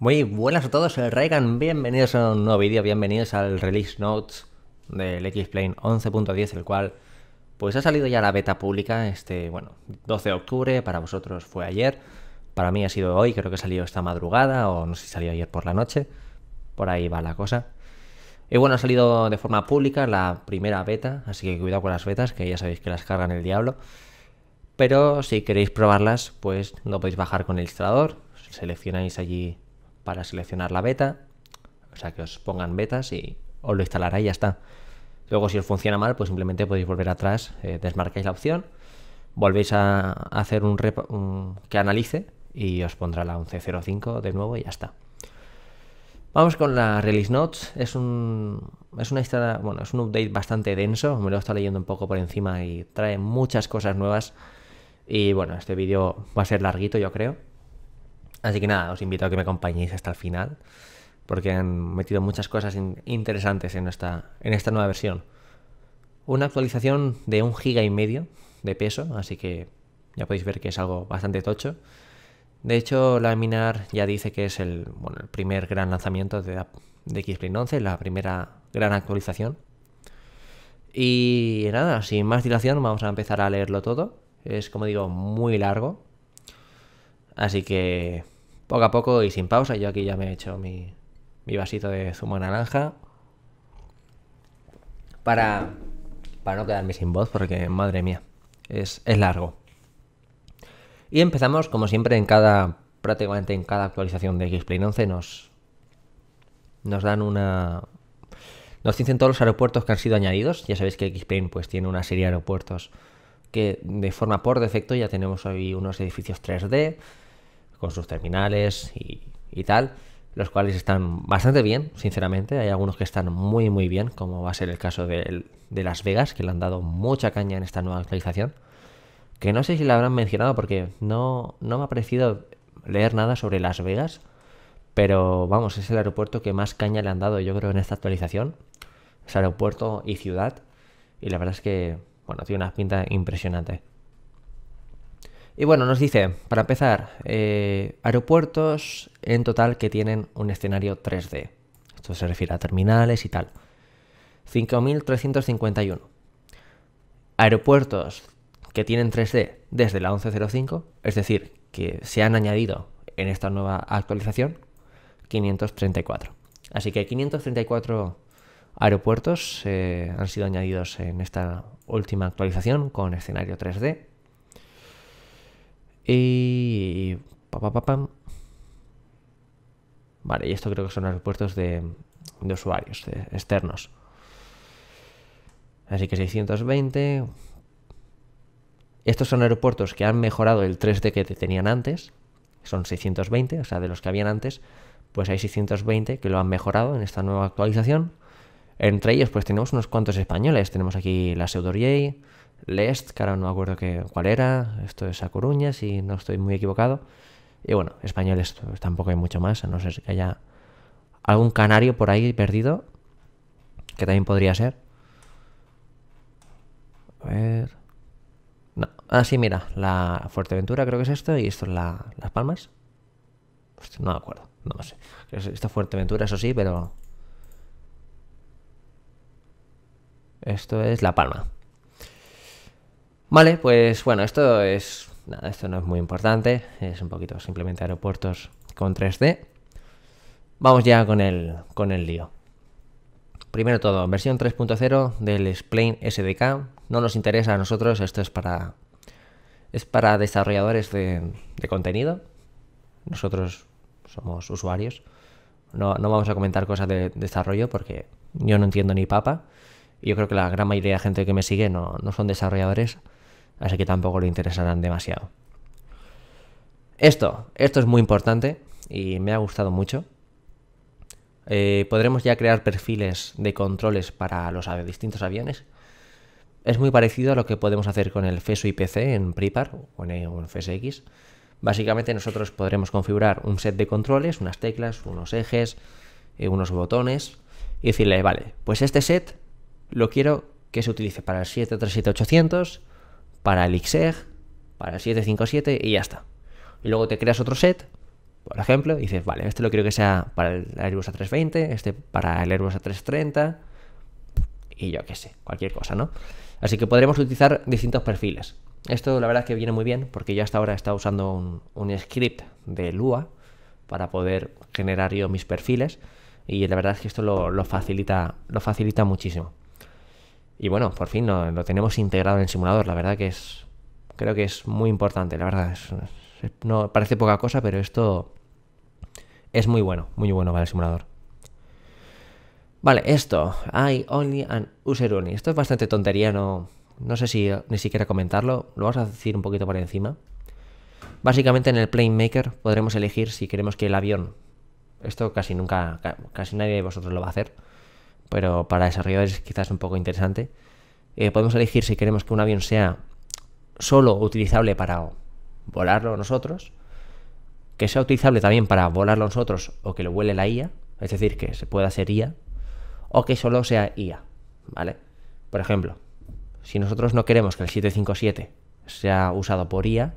Muy buenas a todos, soy Reagan, bienvenidos a un nuevo vídeo, bienvenidos al Release Notes del X-Plane 11.10, el cual pues ha salido ya la beta pública, este, bueno, 12 de octubre, para vosotros fue ayer, para mí ha sido hoy, creo que salió esta madrugada, o no sé si salió ayer por la noche, por ahí va la cosa. Y bueno, ha salido de forma pública la primera beta, así que cuidado con las betas, que ya sabéis que las cargan el diablo. Pero si queréis probarlas, pues lo podéis bajar con el instalador, seleccionáis allí para seleccionar la beta, o sea, que os pongan betas y os lo instalará y ya está. Luego, si os funciona mal, pues simplemente podéis volver atrás, eh, desmarcáis la opción, volvéis a hacer un, que analice y os pondrá la 11.05 de nuevo y ya está. Vamos con la release notes. Es un, es una bueno, es un update bastante denso. Me lo he estado leyendo un poco por encima y trae muchas cosas nuevas. Y bueno, este vídeo va a ser larguito, yo creo. Así que nada, os invito a que me acompañéis hasta el final, porque han metido muchas cosas interesantes en esta, en esta nueva versión. Una actualización de un giga y medio de peso, así que ya podéis ver que es algo bastante tocho. De hecho, Laminar ya dice que es el, el primer gran lanzamiento de, de Xplane 11, la primera gran actualización. Y nada, sin más dilación, vamos a empezar a leerlo todo. Es, como digo, muy largo. Así que poco a poco y sin pausa, yo aquí ya me he hecho mi, mi vasito de zumo naranja. Para, no quedarme sin voz, porque madre mía, es, largo. Y empezamos, como siempre, en cada prácticamente en cada actualización de Xplane 11 nos, nos dan una... Nos dicen todos los aeropuertos que han sido añadidos. Ya sabéis que Xplane pues, tiene una serie de aeropuertos que de forma por defecto ya tenemos hoy unos edificios 3D, con sus terminales y, tal, los cuales están bastante bien, sinceramente. Hay algunos que están muy, muy bien, como va a ser el caso de, de Las Vegas, que le han dado mucha caña en esta nueva actualización. Que no sé si la habrán mencionado porque no, no me ha parecido leer nada sobre Las Vegas, pero vamos, es el aeropuerto que más caña le han dado, yo creo, en esta actualización. Es aeropuerto y ciudad, y la verdad es que, bueno, tiene una pinta impresionante. Y bueno, nos dice, para empezar, eh, aeropuertos en total que tienen un escenario 3D. Esto se refiere a terminales y tal. 5.351. Aeropuertos que tienen 3D desde la 11.05, es decir, que se han añadido en esta nueva actualización, 534. Así que 534 aeropuertos eh, han sido añadidos en esta última actualización con escenario 3D y... Vale, y esto creo que son aeropuertos de, usuarios externos. Así que 620. Estos son aeropuertos que han mejorado el 3D que tenían antes. Son 620, o sea, de los que habían antes. Pues hay 620 que lo han mejorado en esta nueva actualización. Entre ellos, pues tenemos unos cuantos españoles. Tenemos aquí la Seudorier, Lest, que no me acuerdo cuál era, esto es A Coruña, si no estoy muy equivocado. Y bueno, españoles tampoco hay mucho más, no sé si haya algún canario por ahí perdido, que también podría ser. A ver... No. Ah, sí, mira, la Fuerteventura creo que es esto y esto es Las Palmas. no me acuerdo, no lo sé. es Fuerteventura, eso sí, pero... Esto es La Palma. Vale, pues bueno, esto es... esto no es muy importante, es un poquito simplemente aeropuertos con 3D. Vamos ya con el, con el lío. Primero todo, versión 3.0 del Splane SDK. No nos interesa a nosotros, esto es para, es para desarrolladores de, contenido. Nosotros somos usuarios. No, vamos a comentar cosas de desarrollo porque yo no entiendo ni papa. Y yo creo que la gran mayoría de gente que me sigue no, no son desarrolladores así que tampoco le interesarán demasiado. Esto, esto es muy importante y me ha gustado mucho. Eh, podremos ya crear perfiles de controles para los distintos aviones. Es muy parecido a lo que podemos hacer con el FESO IPC en Prepar o en, e, FSX. E Básicamente nosotros podremos configurar un set de controles, unas teclas, unos ejes, eh, unos botones y decirle, vale, pues este set lo quiero que se utilice para el 737-800, para el para el 757 y ya está. Y luego te creas otro set, por ejemplo, y dices, vale, este lo quiero que sea para el Airbus A320, este para el Airbus A330 y yo qué sé, cualquier cosa, ¿no? Así que podremos utilizar distintos perfiles. Esto la verdad es que viene muy bien porque yo hasta ahora he estado usando un, script de Lua para poder generar yo mis perfiles y la verdad es que esto lo facilita, lo facilita muchísimo. Y bueno, por fin lo, tenemos integrado en el simulador. La verdad que es. Creo que es muy importante, la verdad. no, parece poca cosa, pero esto es muy bueno, muy bueno para el simulador. Vale, esto. I only and user only. Esto es bastante tontería, no, no sé si ni siquiera comentarlo. Lo vamos a decir un poquito por encima. Básicamente en el Plane Maker podremos elegir si queremos que el avión. Esto casi nunca, casi nadie de vosotros lo va a hacer pero para desarrolladores quizás un poco interesante. Eh, podemos elegir si queremos que un avión sea solo utilizable para volarlo nosotros, que sea utilizable también para volarlo nosotros o que lo vuele la IA, es decir, que se pueda hacer IA, o que solo sea IA, ¿vale? Por ejemplo, si nosotros no queremos que el 757 sea usado por IA,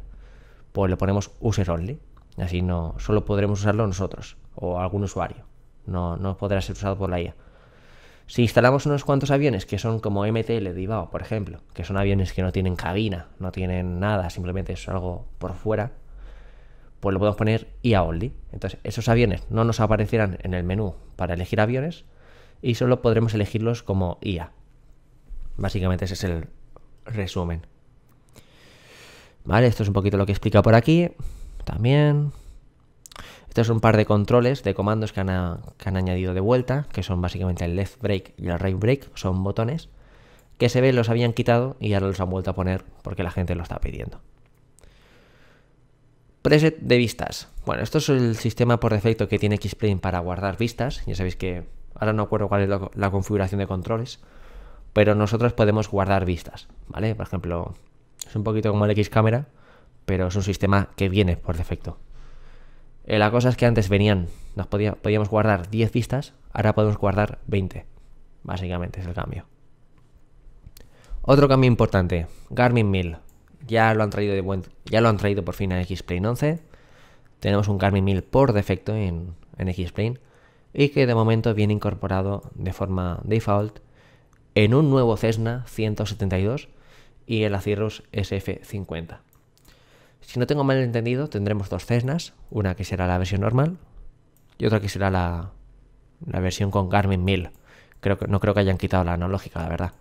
pues le ponemos user only, así no solo podremos usarlo nosotros o algún usuario, no, no podrá ser usado por la IA. Si instalamos unos cuantos aviones que son como MTL de por ejemplo, que son aviones que no tienen cabina, no tienen nada, simplemente es algo por fuera, pues lo podemos poner IA only. Entonces, esos aviones no nos aparecerán en el menú para elegir aviones y solo podremos elegirlos como IA. Básicamente ese es el resumen. Vale, esto es un poquito lo que explica por aquí. También estos son un par de controles, de comandos que han, añadido de vuelta, que son básicamente el left break y el right break, son botones que se ve los habían quitado y ahora los han vuelto a poner porque la gente lo está pidiendo. Preset de vistas. Bueno, esto es el sistema por defecto que tiene Xplane para guardar vistas. Ya sabéis que ahora no acuerdo cuál es la, configuración de controles, pero nosotros podemos guardar vistas, ¿vale? Por ejemplo, es un poquito como el X camera pero es un sistema que viene por defecto. Eh, la cosa es que antes venían, nos podíamos guardar 10 vistas, ahora podemos guardar 20. Básicamente es el cambio. Otro cambio importante, Garmin 1000. Ya lo han traído, de ya lo han traído por fin a X-Plane 11. Tenemos un Garmin 1000 por defecto en, X-Plane y que de momento viene incorporado de forma default en un nuevo Cessna 172 y el Acirrus SF50. Si no tengo mal entendido, tendremos dos Cessnas, una que será la versión normal y otra que será la, versión con Garmin 1000. Creo que, no creo que hayan quitado la analógica, la verdad.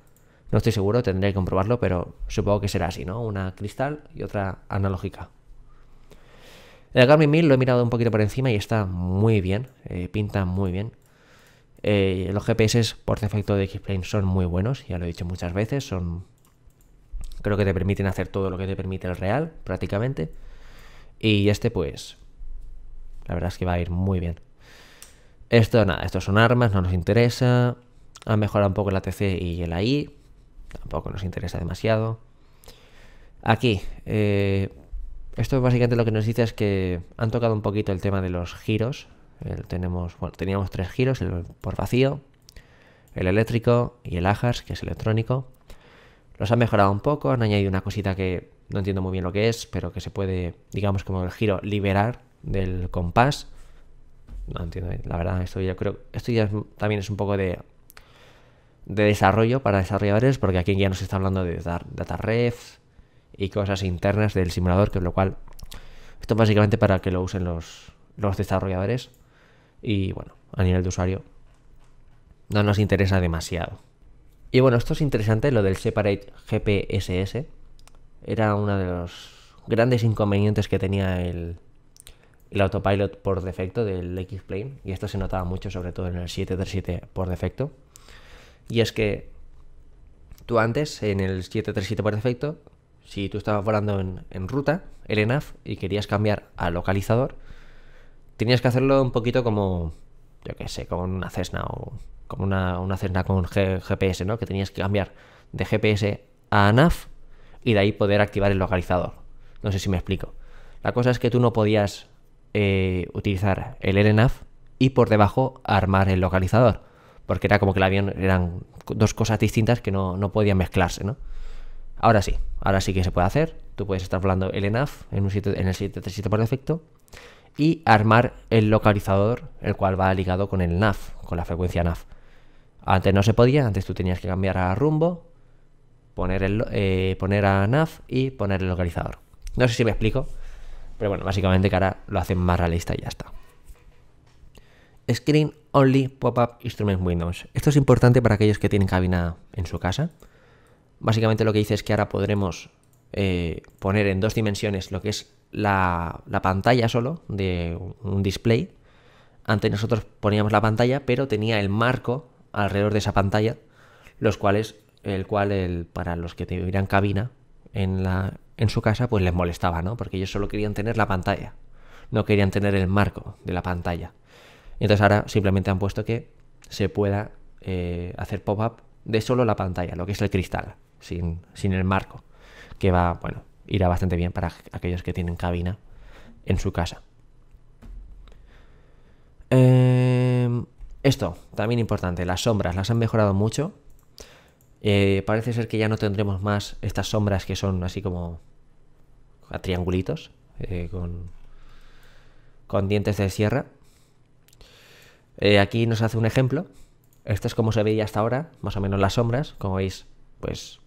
No estoy seguro, tendré que comprobarlo, pero supongo que será así, ¿no? Una cristal y otra analógica. El Garmin 1000 lo he mirado un poquito por encima y está muy bien, eh, pinta muy bien. Eh, los GPS por defecto de x son muy buenos, ya lo he dicho muchas veces, son Creo que te permiten hacer todo lo que te permite el Real, prácticamente. Y este, pues, la verdad es que va a ir muy bien. Esto, nada, estos son armas, no nos interesa. Han mejorado un poco la TC y el AI. Tampoco nos interesa demasiado. Aquí, eh, esto básicamente lo que nos dice es que han tocado un poquito el tema de los giros. tenemos, teníamos tres giros, el por vacío, el eléctrico y el AJAX, que es electrónico. Los han mejorado un poco, han añadido una cosita que no entiendo muy bien lo que es, pero que se puede, digamos, como el giro liberar del compás. No entiendo, la verdad, esto yo creo, esto ya también es un poco de, desarrollo para desarrolladores, porque aquí ya nos está hablando de data red y cosas internas del simulador, que lo cual, esto básicamente para que lo usen los desarrolladores y bueno, a nivel de usuario no nos interesa demasiado. Y bueno, esto es interesante, lo del Separate GPSS. Era uno de los grandes inconvenientes que tenía el, autopilot por defecto del X-Plane, y esto se notaba mucho, sobre todo en el 737 por defecto. Y es que tú antes, en el 737 por defecto, si tú estabas volando en, en ruta, el ENAF, y querías cambiar a localizador, tenías que hacerlo un poquito como yo qué sé, con una Cessna o como una, una Cessna con GPS, ¿no? Que tenías que cambiar de GPS a NAV y de ahí poder activar el localizador. No sé si me explico. La cosa es que tú no podías eh, utilizar el LNAV y por debajo armar el localizador. Porque era como que el avión eran dos cosas distintas que no, podían mezclarse, ¿no? Ahora sí, ahora sí que se puede hacer. Tú puedes estar hablando LNAV en, un sitio, en el 737 por defecto y armar el localizador, el cual va ligado con el NAV, con la frecuencia NAV. Antes no se podía, antes tú tenías que cambiar a rumbo, poner, el, eh, poner a NAV y poner el localizador. No sé si me explico, pero bueno, básicamente que ahora lo hacen más realista y ya está. Screen Only Pop-Up Instrument Windows. Esto es importante para aquellos que tienen cabina en su casa. Básicamente lo que dice es que ahora podremos eh, poner en dos dimensiones lo que es la, pantalla solo de un display. Antes nosotros poníamos la pantalla, pero tenía el marco alrededor de esa pantalla, los cuales, el cual el, para los que tuvieran cabina en, la, en su casa, pues les molestaba, ¿no? Porque ellos solo querían tener la pantalla, no querían tener el marco de la pantalla. Entonces ahora simplemente han puesto que se pueda eh, hacer pop-up de solo la pantalla, lo que es el cristal, sin, sin el marco, que va, bueno, irá bastante bien para aquellos que tienen cabina en su casa. Em, esto, también importante, las sombras las han mejorado mucho. Eh, parece ser que ya no tendremos más estas sombras que son así como a triangulitos, eh, con, con dientes de sierra. Eh, aquí nos hace un ejemplo. Esto es como se veía hasta ahora, más o menos las sombras. Como veis, pues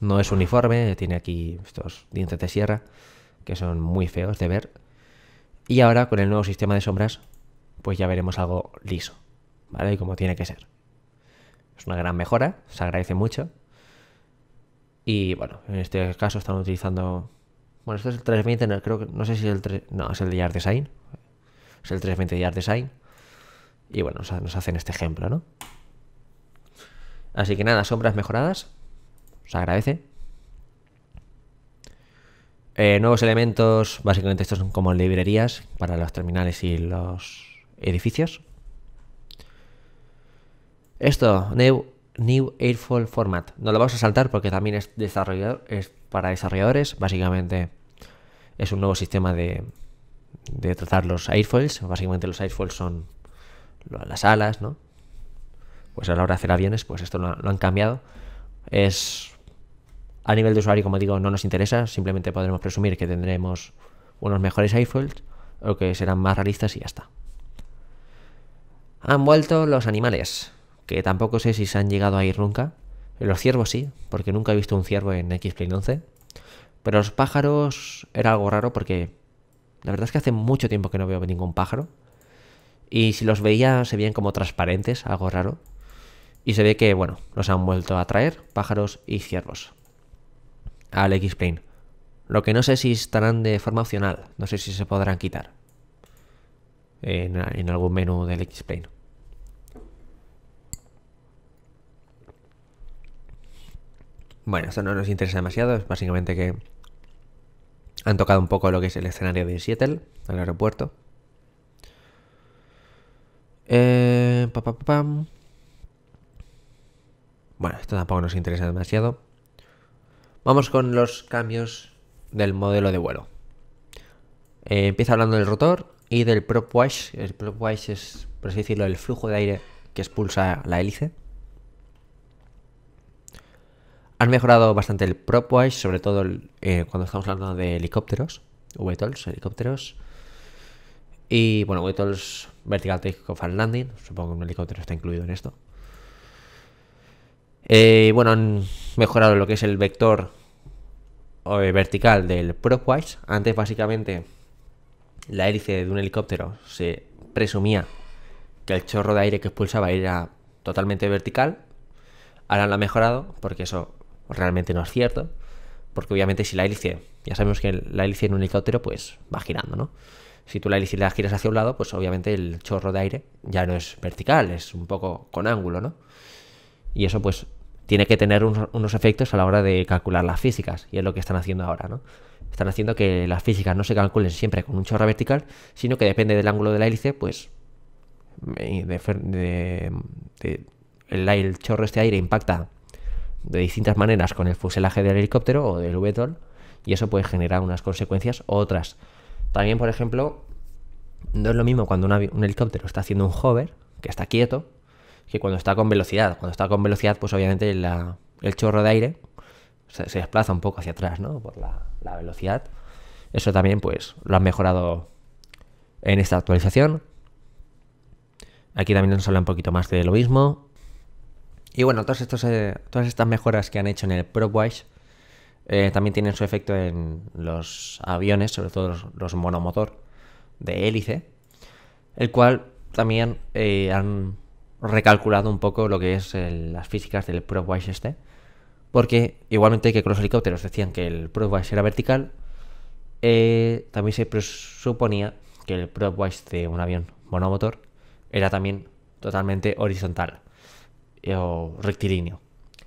no es uniforme, tiene aquí estos dientes de sierra que son muy feos de ver. Y ahora con el nuevo sistema de sombras, pues ya veremos algo liso, ¿vale? Y como tiene que ser. Es una gran mejora, se agradece mucho. Y bueno, en este caso están utilizando... Bueno, esto es el 320, no, creo que... No sé si es el 3... No, es el de Yard Design. Es el 320 de Yard Design. Y bueno, nos hacen este ejemplo, ¿no? Así que nada, sombras mejoradas. Se agradece. Eh, nuevos elementos, básicamente estos son como librerías para los terminales y los edificios. Esto, new, new Airfall Format. No lo vamos a saltar porque también es, desarrollador, es para desarrolladores. Básicamente es un nuevo sistema de, tratar los airfoils. Básicamente los airfoils son las alas, ¿no? Pues a la hora de hacer aviones, pues esto no lo han cambiado. Es a nivel de usuario, como digo, no nos interesa, simplemente podremos presumir que tendremos unos mejores iPhones o que serán más realistas y ya está. Han vuelto los animales, que tampoco sé si se han llegado a ir nunca. Los ciervos sí, porque nunca he visto un ciervo en X-Plane 11. Pero los pájaros era algo raro porque la verdad es que hace mucho tiempo que no veo ningún pájaro. Y si los veía se veían como transparentes, algo raro. Y se ve que, bueno, los han vuelto a traer pájaros y ciervos al X-Plane. Lo que no sé si estarán de forma opcional, no sé si se podrán quitar en, algún menú del X-Plane. Bueno, esto no nos interesa demasiado, es básicamente que han tocado un poco lo que es el escenario de Seattle, el aeropuerto. Eh, bueno, esto tampoco nos interesa demasiado. Vamos con los cambios del modelo de vuelo. Eh, Empiezo hablando del rotor y del propwash. El propwash es, por así decirlo, el flujo de aire que expulsa la hélice. Han mejorado bastante el propwash, sobre todo eh, cuando estamos hablando de helicópteros, VTOLs, helicópteros. Y bueno, VTOLs Vertical Takeoff and Landing, supongo que un helicóptero está incluido en esto. Eh, bueno, han mejorado lo que es el vector eh, vertical del Propwise. Antes básicamente la hélice de un helicóptero se presumía que el chorro de aire que expulsaba era totalmente vertical. Ahora lo ha mejorado porque eso realmente no es cierto. Porque obviamente si la hélice, ya sabemos que la hélice en un helicóptero pues va girando, ¿no? Si tú la hélice la giras hacia un lado, pues obviamente el chorro de aire ya no es vertical, es un poco con ángulo, ¿no? Y eso pues tiene que tener unos efectos a la hora de calcular las físicas, y es lo que están haciendo ahora, ¿no? Están haciendo que las físicas no se calculen siempre con un chorro vertical, sino que depende del ángulo de la hélice, pues el, chorro este aire impacta de distintas maneras con el fuselaje del helicóptero o del VTOL, y eso puede generar unas consecuencias u otras. También, por ejemplo, no es lo mismo cuando un helicóptero está haciendo un hover, que está quieto, que cuando está con velocidad. Cuando está con velocidad, pues obviamente el chorro de aire se, desplaza un poco hacia atrás, ¿no? Por la, velocidad. Eso también, pues, lo han mejorado en esta actualización. Aquí también nos habla un poquito más de lo mismo. Y bueno, estos, eh, todas estas mejoras que han hecho en el Prowise. Eh, también tienen su efecto en los aviones, sobre todo los, monomotor de hélice, el cual también eh, han recalculado un poco lo que es las físicas del ProWise este. Porque igualmente que con los helicópteros decían que el ProWise era vertical, eh, también se suponía que el ProWise de un avión monomotor era también totalmente horizontal eh, o rectilíneo.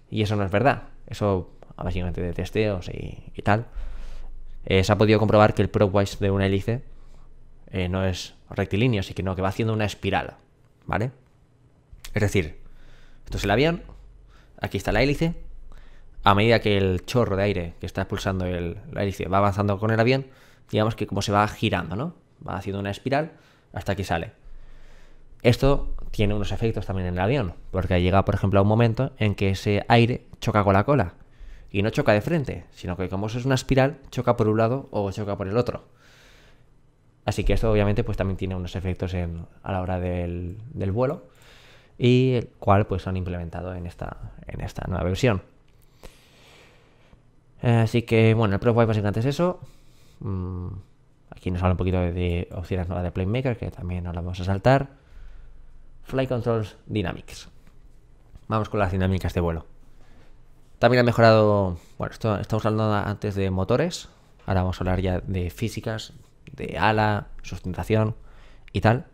Y eso no es verdad. Eso básicamente de testeos y, y tal. Eh, se ha podido comprobar que el ProWise de una hélice no es rectilíneo, sino que, no, que va haciendo una espiral. ¿Vale? Es decir, esto es el avión, aquí está la hélice, a medida que el chorro de aire que está expulsando el, la hélice va avanzando con el avión, digamos que como se va girando, ¿no? Va haciendo una espiral hasta que sale. Esto tiene unos efectos también en el avión, porque llega, por ejemplo, a un momento en que ese aire choca con la cola. Y no choca de frente, sino que como es una espiral, choca por un lado o choca por el otro. Así que esto obviamente pues también tiene unos efectos a la hora del vuelo y el cual pues han implementado en esta, en esta nueva versión. Así que bueno, el ProWipe básicamente es eso. Mm, aquí nos habla un poquito de opciones nuevas de Playmaker, que también nos vamos a saltar. Flight Controls Dynamics. Vamos con las dinámicas de vuelo. También ha mejorado, bueno, esto, estamos hablando antes de motores, ahora vamos a hablar ya de físicas, de ala, sustentación y tal.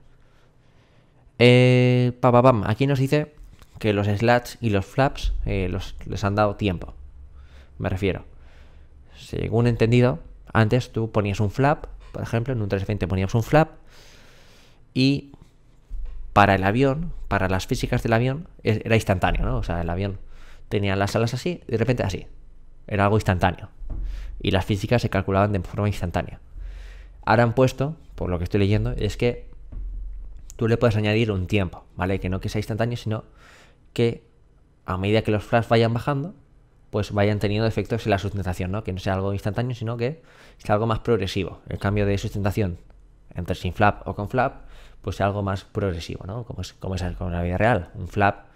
Eh, pa, Aquí nos dice que los slats y los flaps eh, los, les han dado tiempo. Me refiero. Según entendido, antes tú ponías un flap, por ejemplo, en un 320 ponías un flap y para el avión, para las físicas del avión, era instantáneo, ¿no? O sea, el avión tenía las alas así, de repente así. Era algo instantáneo. Y las físicas se calculaban de forma instantánea. Ahora han puesto, por lo que estoy leyendo, es que tú le puedes añadir un tiempo, ¿vale? Que no que sea instantáneo, sino que a medida que los flaps vayan bajando, pues vayan teniendo efectos en la sustentación, ¿no? Que no sea algo instantáneo, sino que sea algo más progresivo. El cambio de sustentación entre sin flap o con flap, pues sea algo más progresivo, ¿no? Como es, como la vida real. Un flap,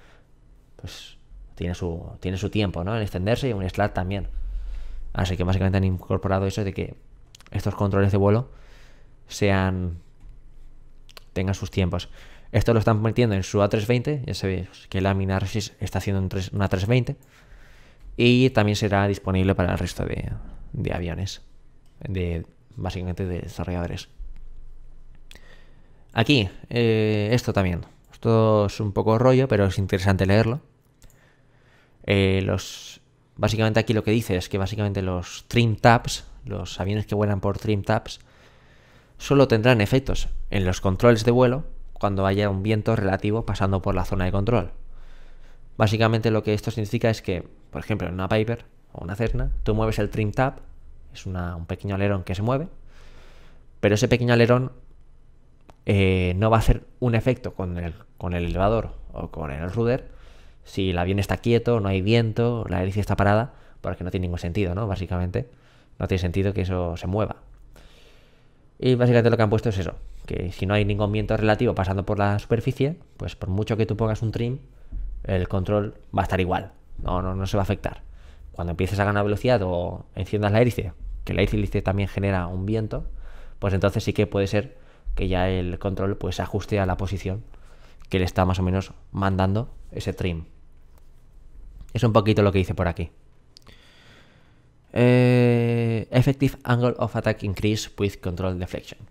pues tiene su, tiene su tiempo, ¿no? En extenderse y un slat también. Así que básicamente han incorporado eso de que estos controles de vuelo sean tenga sus tiempos. Esto lo están metiendo en su A320, ya sabéis que la Minarsis está haciendo un a 320 y también será disponible para el resto de, aviones, de, básicamente de desarrolladores. Aquí, eh, esto también. Esto es un poco rollo, pero es interesante leerlo. Eh, los, básicamente aquí lo que dice es que básicamente los trim tabs, los aviones que vuelan por trim tabs, solo tendrán efectos en los controles de vuelo cuando haya un viento relativo pasando por la zona de control. Básicamente lo que esto significa es que, por ejemplo, en una Piper o una Cerna, tú mueves el trim tab, es un pequeño alerón que se mueve, pero ese pequeño alerón eh, no va a hacer un efecto con el, con el elevador o con el rudder si el avión está quieto, no hay viento, la hélice está parada, porque no tiene ningún sentido, ¿no? Básicamente, no tiene sentido que eso se mueva. Y básicamente lo que han puesto es eso, que si no hay ningún viento relativo pasando por la superficie, pues por mucho que tú pongas un trim, el control va a estar igual, no, no, no se va a afectar. Cuando empieces a ganar velocidad o enciendas la hélice, que la hélice también genera un viento, pues entonces sí que puede ser que ya el control pues ajuste a la posición que le está más o menos mandando ese trim. Es un poquito lo que hice por aquí. Eh, effective angle of attack increase with control deflection.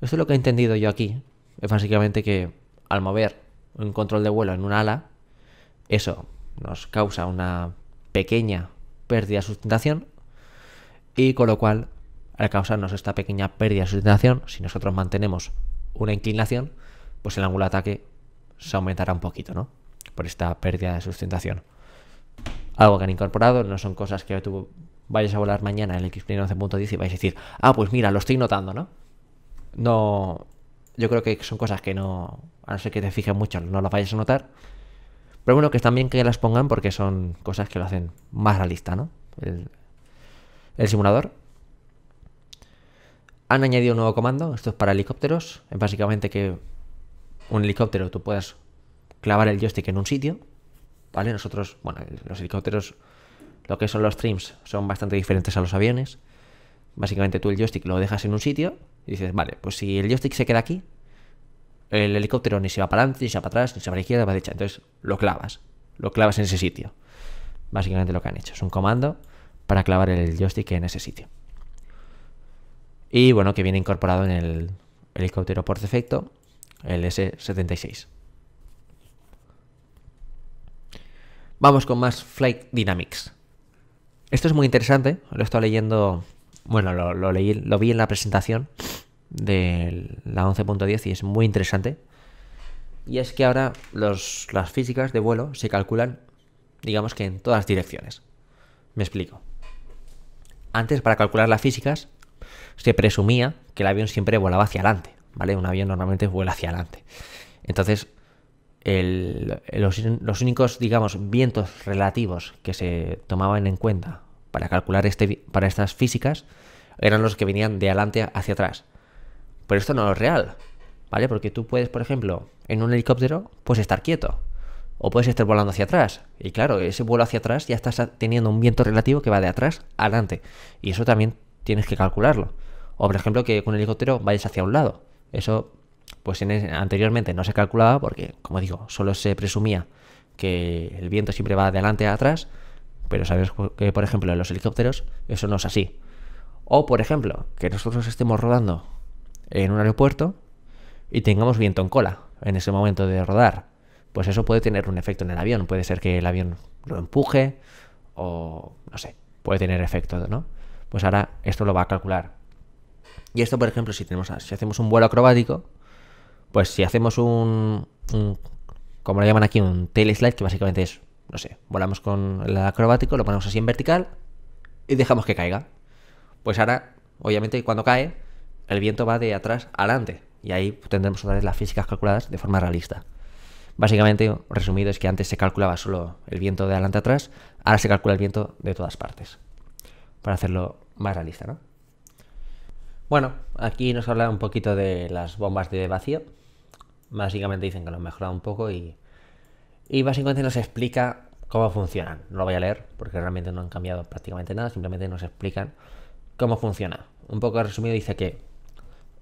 Esto es lo que he entendido yo aquí. Es básicamente que al mover un control de vuelo en un ala, eso nos causa una pequeña pérdida de sustentación y con lo cual, al causarnos esta pequeña pérdida de sustentación, si nosotros mantenemos una inclinación, pues el ángulo de ataque se aumentará un poquito, ¿no? Por esta pérdida de sustentación algo que han incorporado, no son cosas que tuvo vayas a volar mañana el X 11.10 y vais a decir, ah, pues mira, lo estoy notando, ¿no? No, yo creo que son cosas que no, a no ser que te fijen mucho, no las vayas a notar. Pero bueno, que están bien que las pongan porque son cosas que lo hacen más realista, ¿no? El, el simulador. Han añadido un nuevo comando, esto es para helicópteros, es básicamente que un helicóptero tú puedas clavar el joystick en un sitio, ¿vale? Nosotros, bueno, los helicópteros lo que son los trims son bastante diferentes a los aviones. Básicamente tú el joystick lo dejas en un sitio y dices, vale, pues si el joystick se queda aquí, el helicóptero ni se va para adelante, ni se va para atrás, ni se va a la izquierda, ni va a la derecha. Entonces lo clavas, lo clavas en ese sitio. Básicamente lo que han hecho es un comando para clavar el joystick en ese sitio. Y bueno, que viene incorporado en el helicóptero por defecto, el S-76. Vamos con más Flight Dynamics. Esto es muy interesante, lo he estado leyendo, bueno, lo, vi en la presentación de la 11.10 y es muy interesante. Y es que ahora las físicas de vuelo se calculan, digamos que en todas direcciones. Me explico. Antes, para calcular las físicas, se presumía que el avión siempre volaba hacia adelante, ¿vale? Un avión normalmente vuela hacia adelante. Entonces, los, los, únicos, digamos, vientos relativos que se tomaban en cuenta para calcular este, para estas físicas eran los que venían de adelante hacia atrás. Pero esto no es real, ¿vale? Porque tú puedes, por ejemplo, en un helicóptero, pues estar quieto. O puedes estar volando hacia atrás. Y claro, ese vuelo hacia atrás ya estás teniendo un viento relativo que va de atrás adelante. Y eso también tienes que calcularlo. O por ejemplo, que con un helicóptero vayas hacia un lado. Eso, pues e, anteriormente no se calculaba porque, como digo, solo se presumía que el viento siempre va de adelante a atrás pero sabes que, por ejemplo, en los helicópteros eso no es así. O, por ejemplo, que nosotros estemos rodando en un aeropuerto y tengamos viento en cola en ese momento de rodar. Pues eso puede tener un efecto en el avión. Puede ser que el avión lo empuje o, no sé, puede tener efecto, ¿no? Pues ahora esto lo va a calcular. Y esto, por ejemplo, si, tenemos, si hacemos un vuelo acrobático, pues si hacemos un, un como lo llaman aquí, un tail slide, que básicamente es no sé, volamos con el acrobático, lo ponemos así en vertical y dejamos que caiga. Pues ahora, obviamente, cuando cae, el viento va de atrás adelante y ahí tendremos otra vez las físicas calculadas de forma realista. Básicamente, resumido, es que antes se calculaba solo el viento de adelante atrás, ahora se calcula el viento de todas partes, para hacerlo más realista, ¿no? Bueno, aquí nos habla un poquito de las bombas de vacío. Básicamente dicen que lo han mejorado un poco y y básicamente nos explica cómo funcionan. No lo voy a leer porque realmente no han cambiado prácticamente nada, simplemente nos explican cómo funciona. Un poco resumido dice que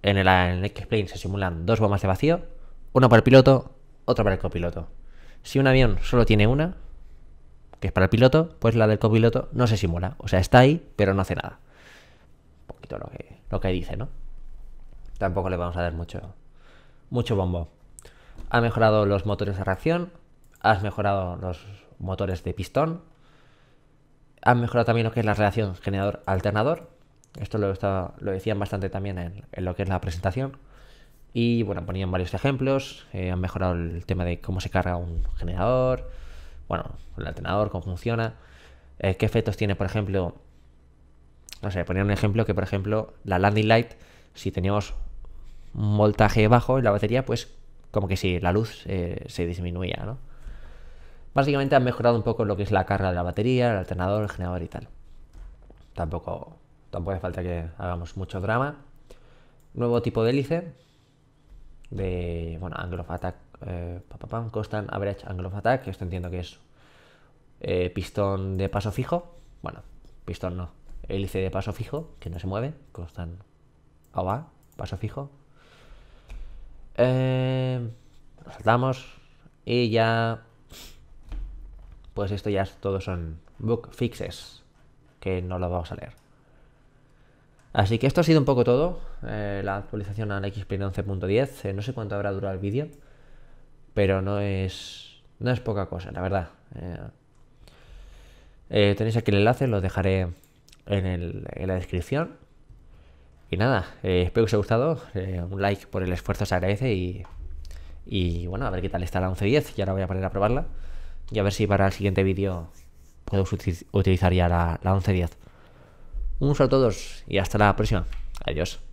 en el, en X-Plane se simulan dos bombas de vacío, una para el piloto, otra para el copiloto. Si un avión solo tiene una, que es para el piloto, pues la del copiloto no se simula. O sea, está ahí, pero no hace nada. Un poquito lo que, lo que dice, ¿no? Tampoco le vamos a dar mucho, mucho bombo. Ha mejorado los motores de reacción, has mejorado los motores de pistón, han mejorado también lo que es la relación generador-alternador. Esto lo, estaba lo, decían bastante también en, lo que es la presentación. Y bueno, ponían varios ejemplos. Eh, han mejorado el tema de cómo se carga un generador. Bueno, el alternador, cómo funciona. Eh, qué efectos tiene, por ejemplo. No sé, ponían un ejemplo que, por ejemplo, la landing light, si teníamos un voltaje bajo en la batería, pues como que si la luz eh, se disminuía, ¿no? Básicamente han mejorado un poco lo que es la carga de la batería, el alternador, el generador y tal. Tampoco, tampoco hace falta que hagamos mucho drama. Nuevo tipo de hélice de, bueno, Angle of Attack, eh, Constant Average Angle of Attack, esto entiendo que es eh, pistón de paso fijo. Bueno, pistón no, hélice de paso fijo, que no se mueve, Constant va paso fijo. Eh, saltamos y ya pues esto ya todos son bug fixes, que no los vamos a leer. Así que esto ha sido un poco todo, eh, la actualización al xp 11.10, no sé cuánto habrá durado el vídeo, pero no es, no es poca cosa, la verdad. Eh, eh, tenéis aquí el enlace, lo dejaré en, la descripción. Y nada, espero que os haya gustado, un like por el esfuerzo se agradece y, y bueno, a ver qué tal está la 11.10, y ahora voy a poner a probarla. Y a ver si para el siguiente vídeo puedo utilizar ya la, 1110. Un saludo a todos y hasta la próxima. Adiós.